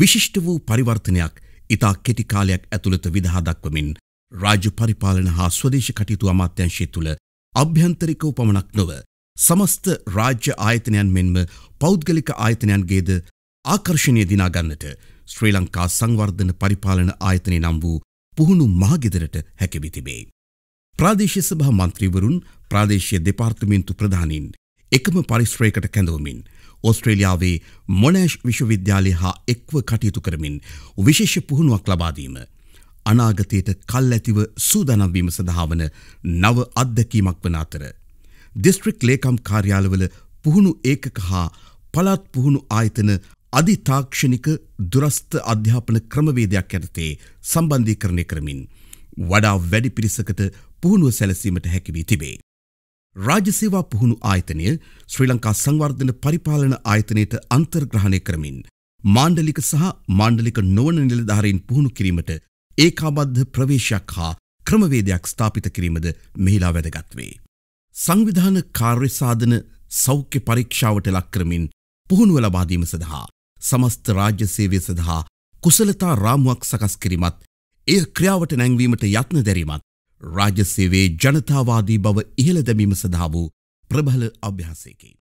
විශිෂ්ට වූ පරිවර්තනයක් ඉතා කෙටි කාලයක් ඇතුළත විදහා දක්වමින් රාජ්‍ය පරිපාලන හා ස්වදේශ කටයුතු අමාත්‍යංශය තුළ අභ්‍යන්තරිකව පමණක් නොව සමස්ත රාජ්‍ය ආයතනයන් මෙන්ම පෞද්ගලික ආයතනයන්ගේද ආකර්ෂණය දිනාගන්නට ශ්‍රී ලංකා සංවර්ධන පරිපාලන ආයතනය නම් වූ පුහුණු මහගෙදරට හැකිවි තිබේ. ප්‍රාදේශ සභා මන්ත්‍රීවරුන් ප්‍රාදේශය දෙපාර්තමේන්තු ප්‍රධානින් එකම පරිශ්‍රයකට කැඳවමින් ඔස්ට්‍රේලියාවේ මොනෑශ් විශ්වවිද්‍යාලය හා එක්ව කටයුතු කරමින් විශේෂ පුහුණුවක් ලබාදීම. අනාගතයට කල් ඇතිව සූදනම්වීම සඳහාවන නව අත්දැකීමක් වන අතර. දිස්ත්‍රික් ලේකම් කාර්යාලවල පුහුණු ඒකක හා පළත් පුහුණු ආයතන අධිතාක්ෂණික දුරස්ථ අධ්‍යාපන ක්‍රමවේදයක් ඇතතේ සම්බන්ධී කරණය කරමින්. වඩා වැඩි පිරිසකට පුහුණුව සැලසීමට හැකිවී තිබේ. රාජසේවා පුහුණු ආයතනය ශ්‍රී ලංකා සංවර්ධන පරිපාලන ආයතනයට අන්තර්ග්‍රහණය කරමින් මාණ්ඩලික සහ මාණ්ඩලික නොවන නිලධාරීන් පුහුණු කිරීමට ඒකාබද්ධ ප්‍රවේශයක් හා ක්‍රමවේදයක් ස්ථාපිත කිරීමද මෙහිලා වැදගත් වේ. සංවිධාන කාර්ය සාධන සෞඛ්‍ය පරීක්ෂාවට ලක් කරමින් පුහුණුව ලබා දීම සඳහා සමස්ත රාජ්‍ය සේවය සඳහා කුසලතා රාමුවක් සකස් කිරීමත් එය ක්‍රියාවට නැංවීමට යත්න දැරීමත් රාජසේවේ ජනතාවාදී බව ඉහළ දැමීම සඳහා වූ ප්‍රබල අභ්‍යාසයකි.